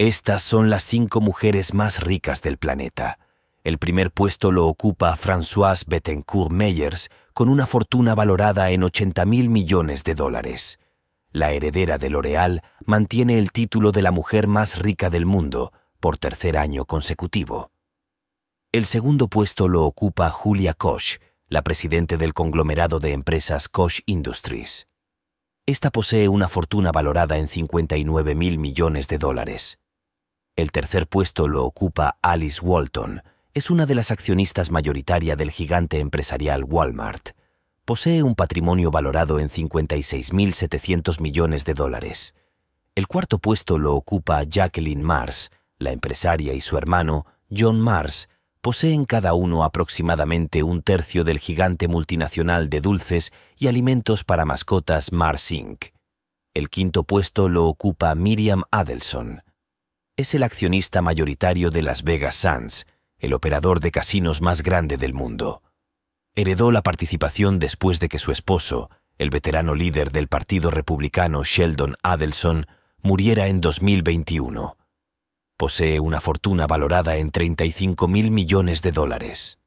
Estas son las cinco mujeres más ricas del planeta. El primer puesto lo ocupa Françoise Bettencourt Meyers con una fortuna valorada en 80 mil millones de dólares. La heredera de L'Oréal mantiene el título de la mujer más rica del mundo por tercer año consecutivo. El segundo puesto lo ocupa Julia Koch, la presidente del conglomerado de empresas Koch Industries. Esta posee una fortuna valorada en 59 mil millones de dólares. El tercer puesto lo ocupa Alice Walton. Es una de las accionistas mayoritaria del gigante empresarial Walmart. Posee un patrimonio valorado en 56.700 millones de dólares. El cuarto puesto lo ocupa Jacqueline Mars. La empresaria y su hermano, John Mars, poseen cada uno aproximadamente un tercio del gigante multinacional de dulces y alimentos para mascotas Mars Inc. El quinto puesto lo ocupa Miriam Adelson es el accionista mayoritario de Las Vegas Sands, el operador de casinos más grande del mundo. Heredó la participación después de que su esposo, el veterano líder del Partido Republicano Sheldon Adelson, muriera en 2021. Posee una fortuna valorada en 35 mil millones de dólares.